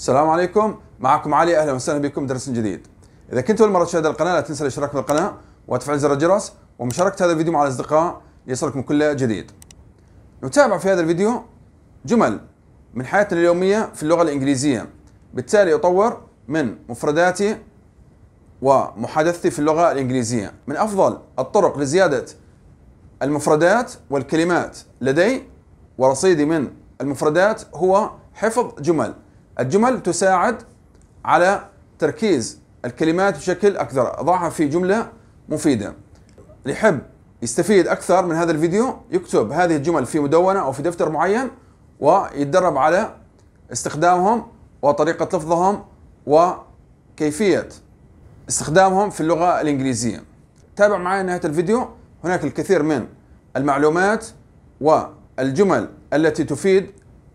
السلام عليكم معكم علي اهلا وسهلا بكم درس جديد اذا كنت اول مره تشاهد القناه لا تنسى الاشتراك بالقناه وتفعيل زر الجرس ومشاركه هذا الفيديو مع الاصدقاء ليصلكم كل جديد نتابع في هذا الفيديو جمل من حياتنا اليوميه في اللغه الانجليزيه بالتالي اطور من مفرداتي ومحادثتي في اللغه الانجليزيه من افضل الطرق لزياده المفردات والكلمات لدي ورصيدي من المفردات هو حفظ جمل الجمل تساعد على تركيز الكلمات بشكل اكثر اضعها في جمله مفيده اللي يحب يستفيد اكثر من هذا الفيديو يكتب هذه الجمل في مدونه او في دفتر معين ويتدرب على استخدامهم وطريقه لفظهم وكيفيه استخدامهم في اللغه الانجليزيه تابع معي نهايه الفيديو هناك الكثير من المعلومات والجمل التي تفيد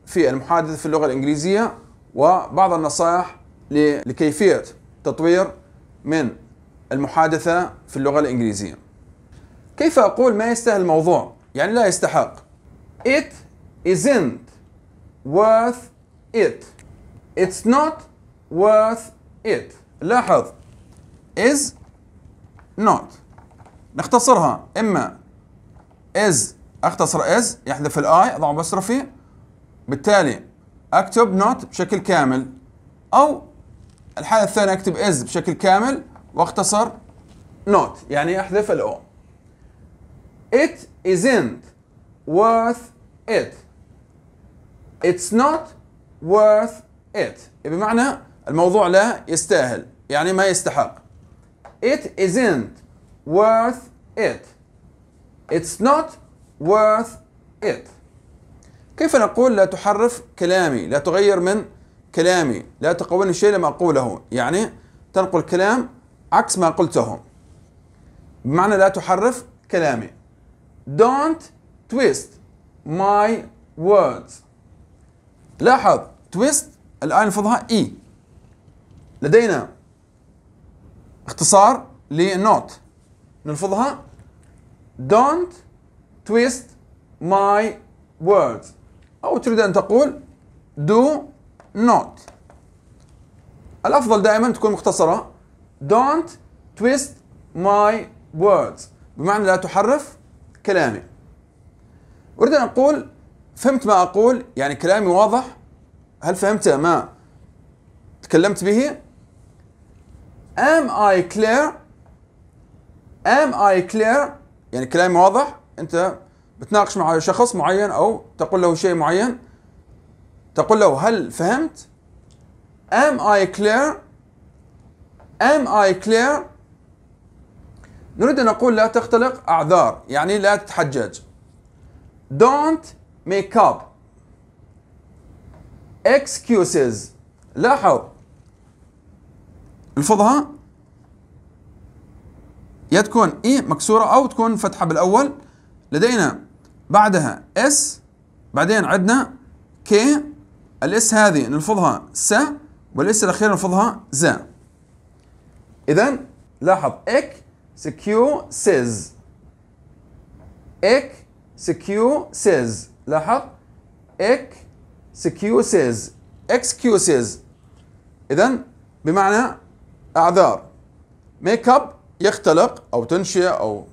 في المحادثه في اللغه الانجليزيه وبعض النصائح لكيفية تطوير من المحادثة في اللغة الإنجليزية كيف أقول ما يستاهل الموضوع يعني لا يستحق It isn't worth it It's not worth it لاحظ is not نختصرها إما is أختصر is يحذف الآي أضع بصرفي بالتالي اكتب نوت بشكل كامل او الحالة الثانية اكتب از بشكل كامل واختصر نوت يعني احذف الاو it isn't worth it it's not worth it بمعنى الموضوع لا يستاهل يعني ما يستحق it isn't worth it it's not worth it كيف نقول لا تحرف كلامي لا تغير من كلامي لا تقولني شيء لما أقوله يعني تنقل كلام عكس ما قلته بمعنى لا تحرف كلامي don't twist my words لاحظ twist الآن نفضها E لدينا اختصار لنوت نلفظها don't twist my words أو تريد أن تقول do not الأفضل دائما تكون مختصرة don't twist my words بمعنى لا تحرف كلامي أريد أن أقول فهمت ما أقول يعني كلامي واضح هل فهمت ما تكلمت به am I clear am I clear يعني كلامي واضح أنت بتناقش مع شخص معين او تقول له شيء معين تقول له هل فهمت؟ am I clear؟ am I clear؟ نريد ان نقول لا تختلق اعذار يعني لا تتحجج don't make up excuses لاحظ الفظها يا تكون اي مكسوره او تكون فتحه بالاول لدينا بعدها اس بعدين عندنا كي الاس هذه نلفظها س والاس الاخيره نلفظها ز اذا لاحظ اك سكيو سيز اك سكيو سيز لاحظ اك سكيو سيز اكسكيوسز اذا بمعنى اعذار ميك اب يختلق او تنشئ او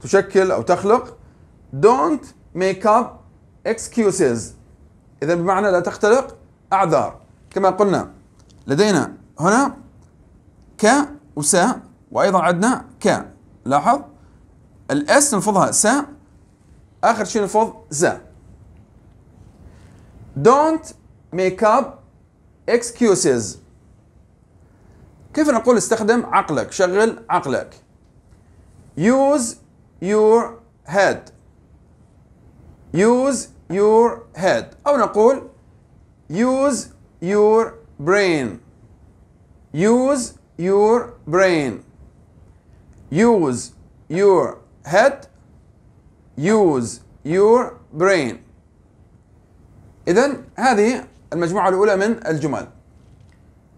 تشكل او تخلق don't make up excuses إذا بمعنى لا تختلق أعذار كما قلنا لدينا هنا ك وس وأيضا عندنا ك لاحظ الأس نفضها س آخر شيء نفض ز don't make up excuses كيف نقول استخدم عقلك شغل عقلك use your head use your head أو نقول use your brain use your brain use your head use your brain إذن هذه المجموعة الأولى من الجمل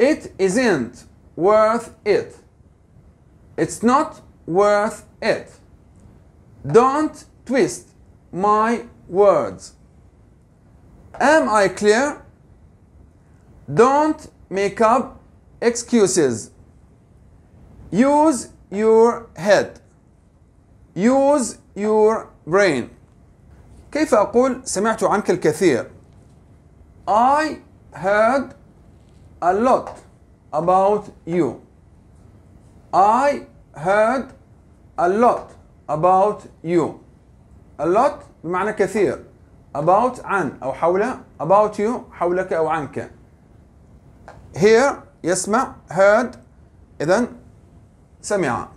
It isn't worth it It's not worth it Don't twist my words. Am I clear? Don't make up excuses. Use your head. Use your brain. كيف أقول سمعت عنك الكثير؟ I heard a lot about you. I heard a lot about you. a lot بمعنى كثير about عن أو حول about you حولك أو عنك hear يسمع heard إذا سمع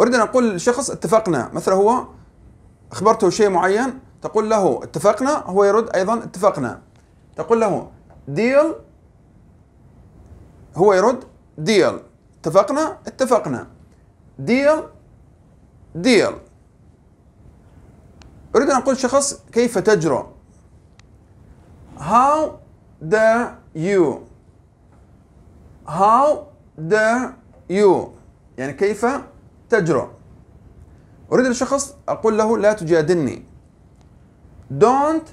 أريد أن أقول لشخص اتفقنا مثلا هو أخبرته شيء معين تقول له اتفقنا هو يرد أيضا اتفقنا تقول له deal هو يرد deal اتفقنا اتفقنا deal deal أريد أن أقول شخص كيف تجرؤ How dare you How dare you يعني كيف تجرؤ أريد الشخص أقول له لا تجادلني Don't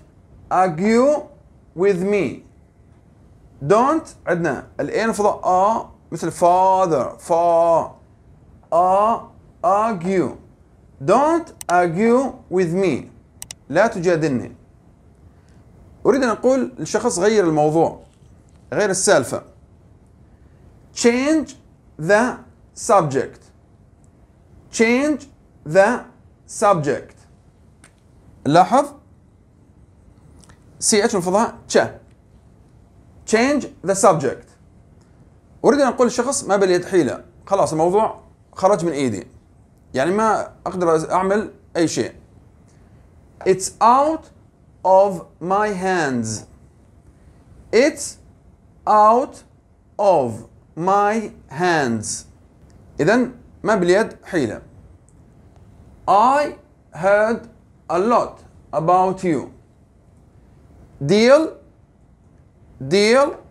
argue with me Don't عندنا الان فضاء آ مثل father فا آ argue Don't argue with me لا تجادلني أريد أن أقول لشخص غير الموضوع غير السالفة change the subject change the subject لاحظ سي اتش ملفوظها تش change the subject أريد أن أقول لشخص ما باليد حيلة خلاص الموضوع خرج من إيدي يعني ما أقدر أعمل أي شيء It's out of my hands. It's out of my hands. إذا ما باليد حيلة. I heard a lot about you. Deal, deal,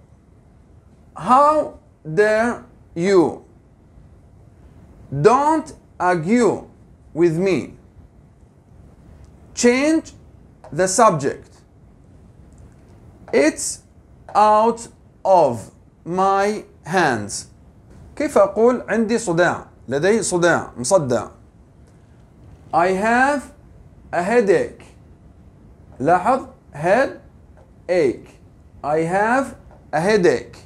how dare you? Don't argue with me. change the subject it's out of my hands كيف أقول عندي صداع لدي صداع مصدع I have a headache لاحظ head ache I have a headache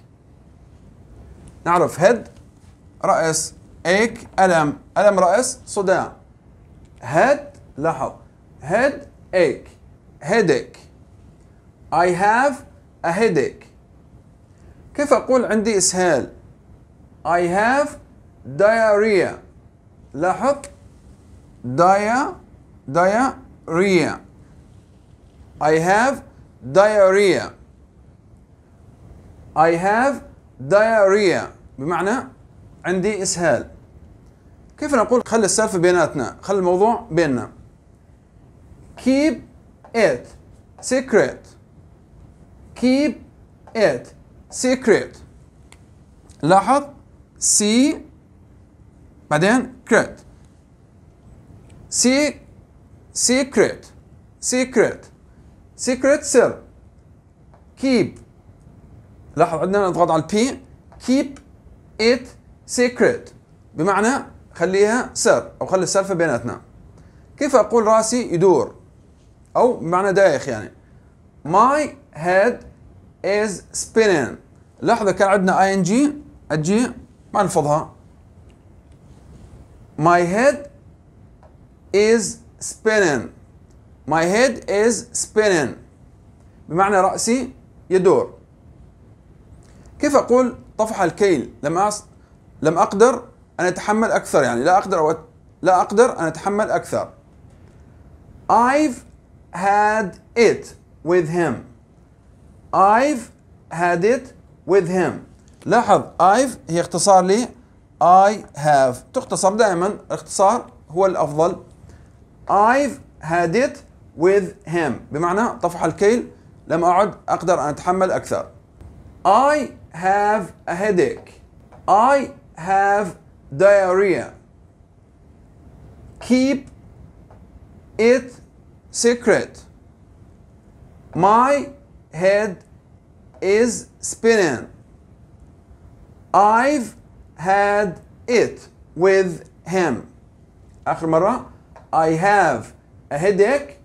نعرف head رأس ache ألم ألم رأس صداع head لاحظ headache headache I have a headache كيف أقول عندي إسهال I have diarrhea لاحظ dia diarrhea I have diarrhea I have diarrhea بمعنى عندي إسهال كيف نقول خلي السالفة بيناتنا خلي الموضوع بيننا keep it secret keep it secret لاحظ سي بعدين كريت سي secret secret secret سر keep لاحظ عندنا نضغط على البي keep it secret بمعنى خليها سر او خلي السالفه بيناتنا كيف اقول راسي يدور او بمعنى دايخ يعني ماي هيد از spinning لحظه كان عندنا اي ان جي الجي ما نلفظها my head is spinning my head is spinning بمعنى راسي يدور كيف اقول طفح الكيل لم أص... لم اقدر ان اتحمل اكثر يعني لا اقدر أو... لا اقدر ان اتحمل اكثر I've had it with him I've had it with him لاحظ I've هي اختصار لي I have تختصر دائما اختصار هو الأفضل I've had it with him بمعنى طفح الكيل لم أعد أقدر أن أتحمل أكثر I have a headache I have diarrhea keep it secret. My head is spinning. I've had it with him. آخر مرة I have a headache.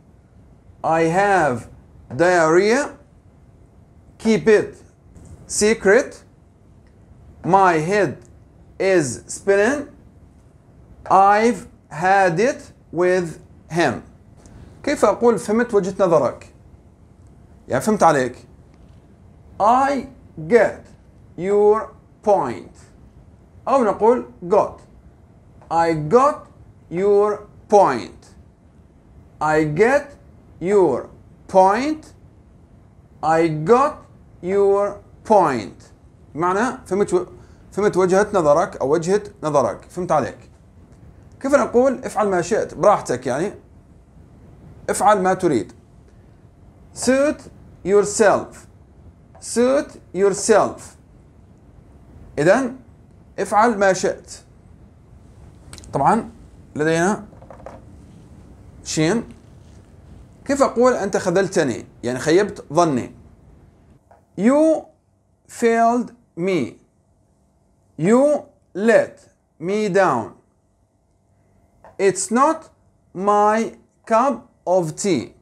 I have diarrhea. Keep it secret. My head is spinning. I've had it with him. كيف اقول فهمت وجهه نظرك يعني فهمت عليك I get your point او نقول got I got your point I get your point I got your point معنى فهمت و... فهمت وجهة نظرك أو وجهة نظرك فهمت عليك كيف نقول افعل ما شئت براحتك يعني افعل ما تريد suit yourself suit yourself إذا افعل ما شئت طبعا لدينا شين كيف أقول أنت خذلتني يعني خيبت ظني you failed me you let me down it's not my cup of t.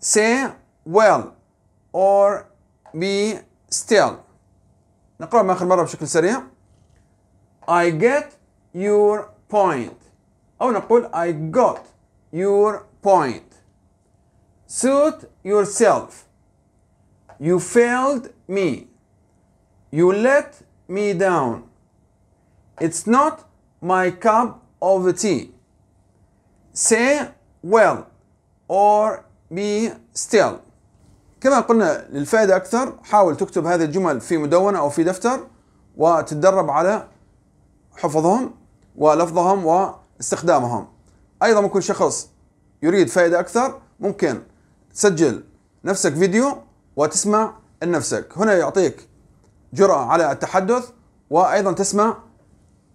Say well or be still. نقرأهم آخر مرة بشكل سريع. I get your point. أو نقول I got your point. Suit yourself. You failed me. You let me down. It's not my cup of tea. Say well or be still كما قلنا للفائدة أكثر حاول تكتب هذه الجمل في مدونة أو في دفتر وتتدرب على حفظهم ولفظهم واستخدامهم أيضا ممكن شخص يريد فائدة أكثر ممكن تسجل نفسك فيديو وتسمع لنفسك هنا يعطيك جرأة على التحدث وأيضا تسمع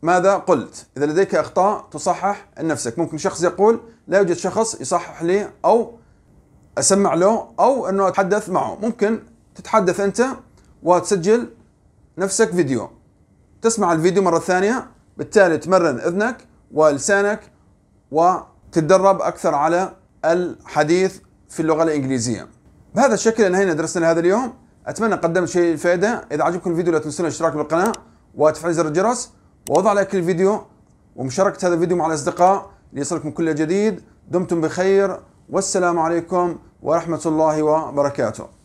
ماذا قلت إذا لديك أخطاء تصحح لنفسك ممكن شخص يقول لا يوجد شخص يصحح لي او اسمع له او انه اتحدث معه ممكن تتحدث انت وتسجل نفسك فيديو تسمع الفيديو مرة ثانية بالتالي تمرن اذنك ولسانك وتتدرب اكثر على الحديث في اللغة الانجليزية بهذا الشكل انهينا درسنا لهذا اليوم اتمنى قدمت شيء الفائدة اذا عجبكم الفيديو لا تنسون الاشتراك بالقناة وتفعيل زر الجرس ووضع لايك الفيديو ومشاركة هذا الفيديو مع الاصدقاء ليصلكم كل جديد دمتم بخير والسلام عليكم ورحمة الله وبركاته